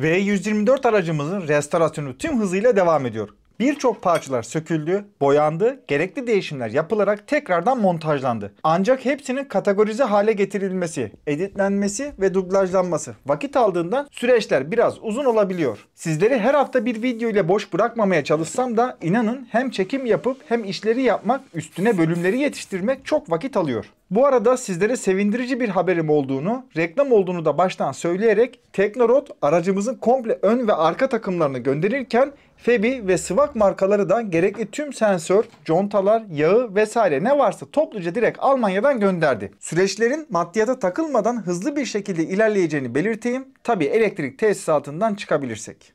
V124 aracımızın restorasyonu tüm hızıyla devam ediyor. Birçok parçalar söküldü, boyandı, gerekli değişimler yapılarak tekrardan montajlandı. Ancak hepsinin kategorize hale getirilmesi, editlenmesi ve dublajlanması vakit aldığından süreçler biraz uzun olabiliyor. Sizleri her hafta bir video ile boş bırakmamaya çalışsam da inanın hem çekim yapıp hem işleri yapmak, üstüne bölümleri yetiştirmek çok vakit alıyor. Bu arada sizlere sevindirici bir haberim olduğunu, reklam olduğunu da baştan söyleyerek Teknorot aracımızın komple ön ve arka takımlarını gönderirken Febi ve Swag markaları da gerekli tüm sensör, contalar, yağı vesaire ne varsa topluca direkt Almanya'dan gönderdi. Süreçlerin maddiyata takılmadan hızlı bir şekilde ilerleyeceğini belirteyim. Tabi elektrik tesisatından çıkabilirsek.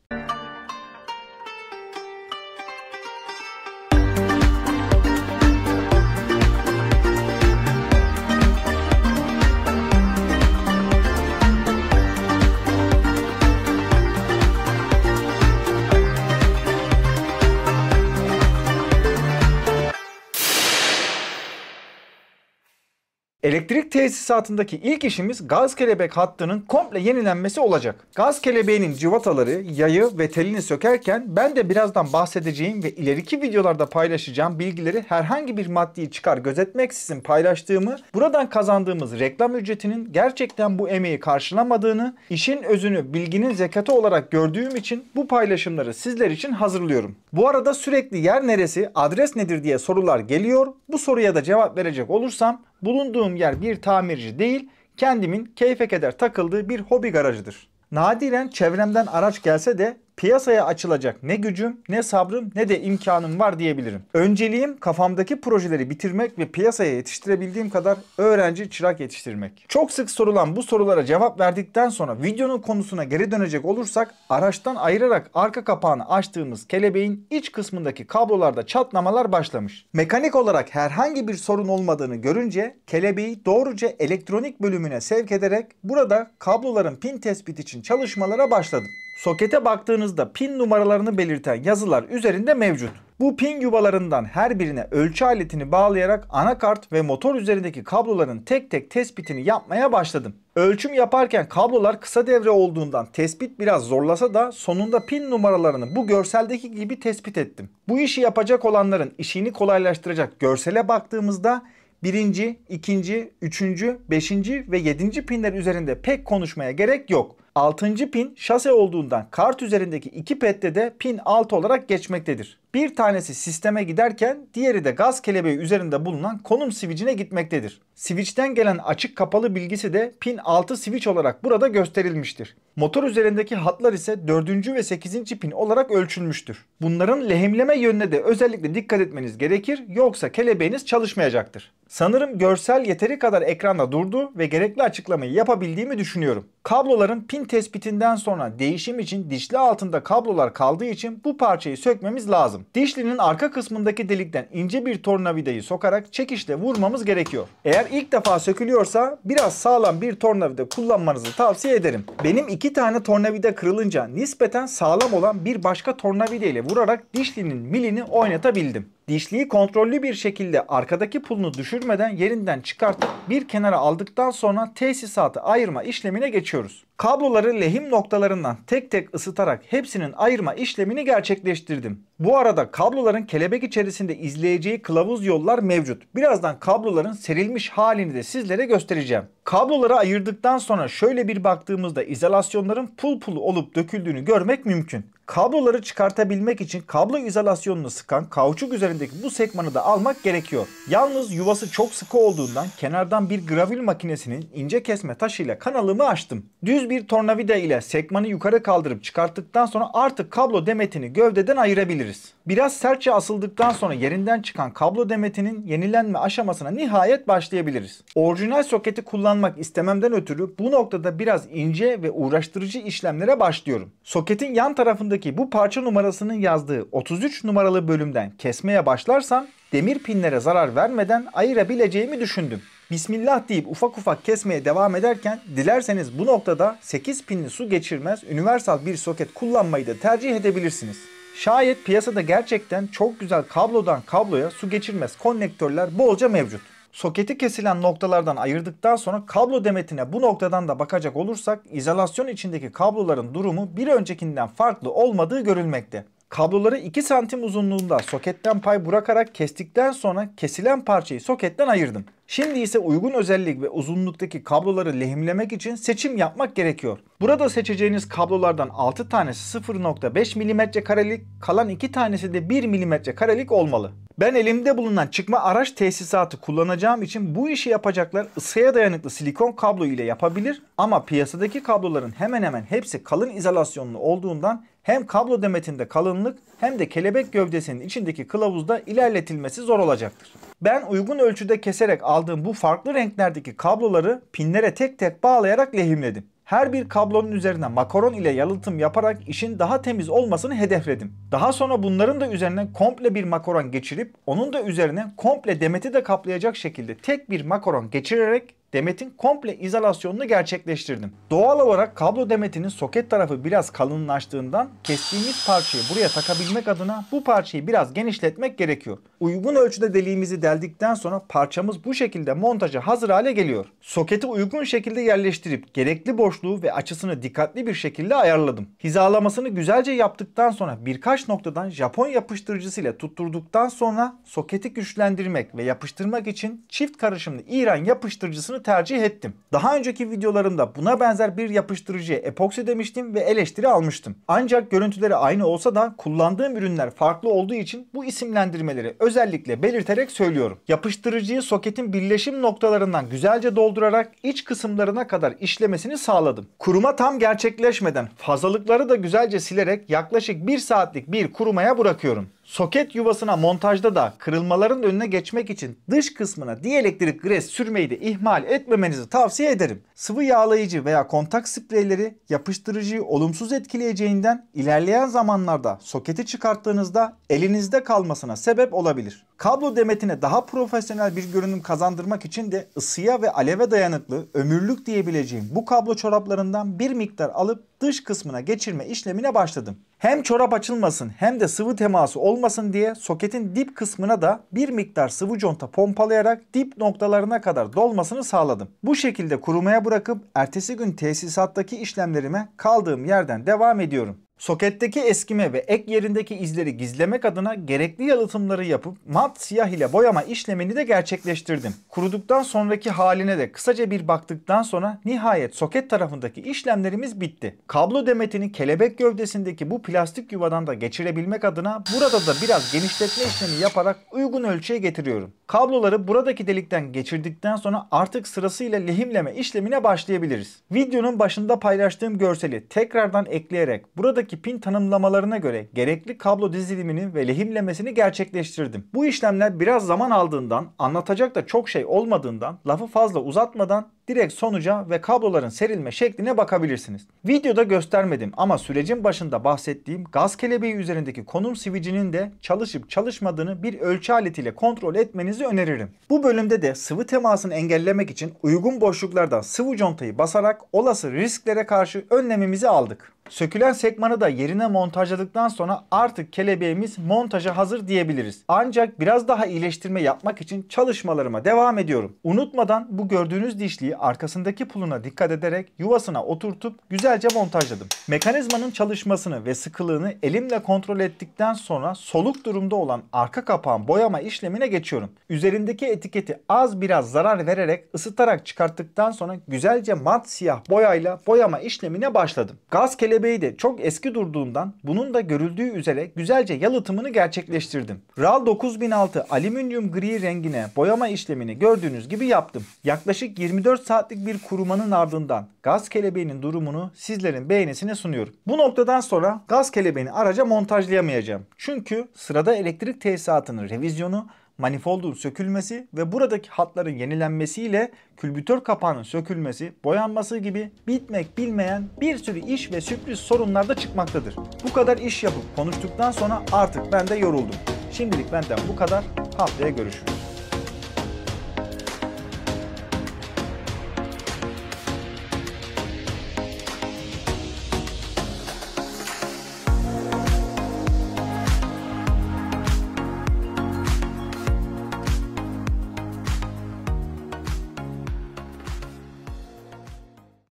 Elektrik tesisatındaki ilk işimiz gaz kelebek hattının komple yenilenmesi olacak. Gaz kelebeğinin cıvataları, yayı ve telini sökerken ben de birazdan bahsedeceğim ve ileriki videolarda paylaşacağım bilgileri herhangi bir maddi çıkar gözetmeksizin paylaştığımı, buradan kazandığımız reklam ücretinin gerçekten bu emeği karşılamadığını, işin özünü bilginin zekatı olarak gördüğüm için bu paylaşımları sizler için hazırlıyorum. Bu arada sürekli yer neresi, adres nedir diye sorular geliyor. Bu soruya da cevap verecek olursam Bulunduğum yer bir tamirci değil, kendimin keyfe keder takıldığı bir hobi garajıdır. Nadiren çevremden araç gelse de piyasaya açılacak ne gücüm, ne sabrım, ne de imkanım var diyebilirim. Önceliğim kafamdaki projeleri bitirmek ve piyasaya yetiştirebildiğim kadar öğrenci çırak yetiştirmek. Çok sık sorulan bu sorulara cevap verdikten sonra videonun konusuna geri dönecek olursak araçtan ayırarak arka kapağını açtığımız kelebeğin iç kısmındaki kablolarda çatlamalar başlamış. Mekanik olarak herhangi bir sorun olmadığını görünce kelebeği doğruca elektronik bölümüne sevk ederek burada kabloların pin tespit için çalışmalara başladım. Sokete baktığınızda pin numaralarını belirten yazılar üzerinde mevcut. Bu pin yuvalarından her birine ölçü aletini bağlayarak anakart ve motor üzerindeki kabloların tek tek tespitini yapmaya başladım. Ölçüm yaparken kablolar kısa devre olduğundan tespit biraz zorlasa da sonunda pin numaralarını bu görseldeki gibi tespit ettim. Bu işi yapacak olanların işini kolaylaştıracak görsele baktığımızda birinci, ikinci, üçüncü, beşinci ve yedinci pinler üzerinde pek konuşmaya gerek yok. 6. pin şase olduğundan kart üzerindeki iki pette de pin 6 olarak geçmektedir. Bir tanesi sisteme giderken diğeri de gaz kelebeği üzerinde bulunan konum switch'ine gitmektedir. Switch'ten gelen açık kapalı bilgisi de pin 6 switch olarak burada gösterilmiştir. Motor üzerindeki hatlar ise 4. ve 8. pin olarak ölçülmüştür. Bunların lehimleme yönüne de özellikle dikkat etmeniz gerekir yoksa kelebeğiniz çalışmayacaktır. Sanırım görsel yeteri kadar ekranda durdu ve gerekli açıklamayı yapabildiğimi düşünüyorum. Kabloların pin tespitinden sonra değişim için dişli altında kablolar kaldığı için bu parçayı sökmemiz lazım. Dişlinin arka kısmındaki delikten ince bir tornavidayı sokarak çekişle vurmamız gerekiyor. Eğer ilk defa sökülüyorsa biraz sağlam bir tornavida kullanmanızı tavsiye ederim. Benim iki iki tane tornavida kırılınca nispeten sağlam olan bir başka tornavida ile vurarak dişlinin milini oynatabildim dişliği kontrollü bir şekilde arkadaki pulunu düşürmeden yerinden çıkartıp bir kenara aldıktan sonra tesisatı ayırma işlemine geçiyoruz. Kabloları lehim noktalarından tek tek ısıtarak hepsinin ayırma işlemini gerçekleştirdim. Bu arada kabloların kelebek içerisinde izleyeceği kılavuz yollar mevcut. Birazdan kabloların serilmiş halini de sizlere göstereceğim. Kabloları ayırdıktan sonra şöyle bir baktığımızda izolasyonların pul pul olup döküldüğünü görmek mümkün kabloları çıkartabilmek için kablo izolasyonunu sıkan kauçuk üzerindeki bu sekmanı da almak gerekiyor. Yalnız yuvası çok sıkı olduğundan kenardan bir gravil makinesinin ince kesme taşıyla kanalımı açtım. Düz bir tornavida ile sekmanı yukarı kaldırıp çıkarttıktan sonra artık kablo demetini gövdeden ayırabiliriz. Biraz sertçe asıldıktan sonra yerinden çıkan kablo demetinin yenilenme aşamasına nihayet başlayabiliriz. Orijinal soketi kullanmak istememden ötürü bu noktada biraz ince ve uğraştırıcı işlemlere başlıyorum. Soketin yan tarafındaki numarasındaki bu parça numarasının yazdığı 33 numaralı bölümden kesmeye başlarsam demir pinlere zarar vermeden ayırabileceğimi düşündüm. Bismillah deyip ufak ufak kesmeye devam ederken dilerseniz bu noktada 8 pinli su geçirmez universal bir soket kullanmayı da tercih edebilirsiniz. Şayet piyasada gerçekten çok güzel kablodan kabloya su geçirmez konnektörler bolca mevcut. Soketi kesilen noktalardan ayırdıktan sonra kablo demetine bu noktadan da bakacak olursak izolasyon içindeki kabloların durumu bir öncekinden farklı olmadığı görülmekte. Kabloları 2 santim uzunluğunda soketten pay bırakarak kestikten sonra kesilen parçayı soketten ayırdım. Şimdi ise uygun özellik ve uzunluktaki kabloları lehimlemek için seçim yapmak gerekiyor. Burada seçeceğiniz kablolardan 6 tanesi 0.5 mm karelik, kalan 2 tanesi de 1 mm karelik olmalı. Ben elimde bulunan çıkma araç tesisatı kullanacağım için bu işi yapacaklar ısıya dayanıklı silikon kablo ile yapabilir ama piyasadaki kabloların hemen hemen hepsi kalın izolasyonlu olduğundan hem kablo demetinde kalınlık hem de kelebek gövdesinin içindeki kılavuzda ilerletilmesi zor olacaktır. Ben uygun ölçüde keserek aldığım bu farklı renklerdeki kabloları pinlere tek tek bağlayarak lehimledim her bir kablonun üzerine makaron ile yalıtım yaparak işin daha temiz olmasını hedefledim. Daha sonra bunların da üzerine komple bir makaron geçirip onun da üzerine komple demeti de kaplayacak şekilde tek bir makaron geçirerek demetin komple izolasyonunu gerçekleştirdim. Doğal olarak kablo demetinin soket tarafı biraz kalınlaştığından kestiğimiz parçayı buraya takabilmek adına bu parçayı biraz genişletmek gerekiyor. Uygun ölçüde deliğimizi deldikten sonra parçamız bu şekilde montaja hazır hale geliyor. Soketi uygun şekilde yerleştirip gerekli boşluğu ve açısını dikkatli bir şekilde ayarladım. Hizalamasını güzelce yaptıktan sonra birkaç noktadan Japon yapıştırıcısı ile tutturduktan sonra soketi güçlendirmek ve yapıştırmak için çift karışımlı İran yapıştırıcısını tercih ettim. Daha önceki videolarımda buna benzer bir yapıştırıcıya epoksi demiştim ve eleştiri almıştım. Ancak görüntüleri aynı olsa da kullandığım ürünler farklı olduğu için bu isimlendirmeleri özellikle belirterek söylüyorum. Yapıştırıcıyı soketin birleşim noktalarından güzelce doldurarak iç kısımlarına kadar işlemesini sağladım. Kuruma tam gerçekleşmeden fazlalıkları da güzelce silerek yaklaşık 1 saatlik bir kurumaya bırakıyorum soket yuvasına montajda da kırılmaların önüne geçmek için dış kısmına diyelektrik gres sürmeyi de ihmal etmemenizi tavsiye ederim. Sıvı yağlayıcı veya kontak spreyleri yapıştırıcıyı olumsuz etkileyeceğinden ilerleyen zamanlarda soketi çıkarttığınızda elinizde kalmasına sebep olabilir. Kablo demetine daha profesyonel bir görünüm kazandırmak için de ısıya ve aleve dayanıklı ömürlük diyebileceğim bu kablo çoraplarından bir miktar alıp dış kısmına geçirme işlemine başladım. Hem çorap açılmasın hem de sıvı teması olmasın diye soketin dip kısmına da bir miktar sıvı conta pompalayarak dip noktalarına kadar dolmasını sağladım. Bu şekilde kurumaya bırakıp ertesi gün tesisattaki işlemlerime kaldığım yerden devam ediyorum. Soketteki eskime ve ek yerindeki izleri gizlemek adına gerekli yalıtımları yapıp mat siyah ile boyama işlemini de gerçekleştirdim. Kuruduktan sonraki haline de kısaca bir baktıktan sonra nihayet soket tarafındaki işlemlerimiz bitti. Kablo demetini kelebek gövdesindeki bu plastik yuvadan da geçirebilmek adına burada da biraz genişletme işlemi yaparak uygun ölçüye getiriyorum. Kabloları buradaki delikten geçirdikten sonra artık sırasıyla lehimleme işlemine başlayabiliriz. Videonun başında paylaştığım görseli tekrardan ekleyerek buradaki pin tanımlamalarına göre gerekli kablo dizilimini ve lehimlemesini gerçekleştirdim. Bu işlemler biraz zaman aldığından anlatacak da çok şey olmadığından lafı fazla uzatmadan direkt sonuca ve kabloların serilme şekline bakabilirsiniz. Videoda göstermedim ama sürecin başında bahsettiğim gaz kelebeği üzerindeki konum sivicinin de çalışıp çalışmadığını bir ölçü aletiyle kontrol etmenizi öneririm. Bu bölümde de sıvı temasını engellemek için uygun boşluklardan sıvı contayı basarak olası risklere karşı önlemimizi aldık. Sökülen sekmanı da yerine montajladıktan sonra artık kelebeğimiz montaja hazır diyebiliriz. Ancak biraz daha iyileştirme yapmak için çalışmalarıma devam ediyorum. Unutmadan bu gördüğünüz dişliği arkasındaki puluna dikkat ederek yuvasına oturtup güzelce montajladım. Mekanizmanın çalışmasını ve sıkılığını elimle kontrol ettikten sonra soluk durumda olan arka kapağın boyama işlemine geçiyorum. Üzerindeki etiketi az biraz zarar vererek ısıtarak çıkarttıktan sonra güzelce mat siyah boyayla boyama işlemine başladım. Gaz kelebeği KDB'yi de çok eski durduğundan bunun da görüldüğü üzere güzelce yalıtımını gerçekleştirdim. RAL 9006 alüminyum gri rengine boyama işlemini gördüğünüz gibi yaptım. Yaklaşık 24 saatlik bir kurumanın ardından gaz kelebeğinin durumunu sizlerin beğenisine sunuyorum. Bu noktadan sonra gaz kelebeğini araca montajlayamayacağım. Çünkü sırada elektrik tesisatının revizyonu manifoldun sökülmesi ve buradaki hatların yenilenmesiyle külbütör kapağının sökülmesi, boyanması gibi bitmek bilmeyen bir sürü iş ve sürpriz sorunlar da çıkmaktadır. Bu kadar iş yapıp konuştuktan sonra artık ben de yoruldum. Şimdilik benden bu kadar. Haftaya görüşürüz.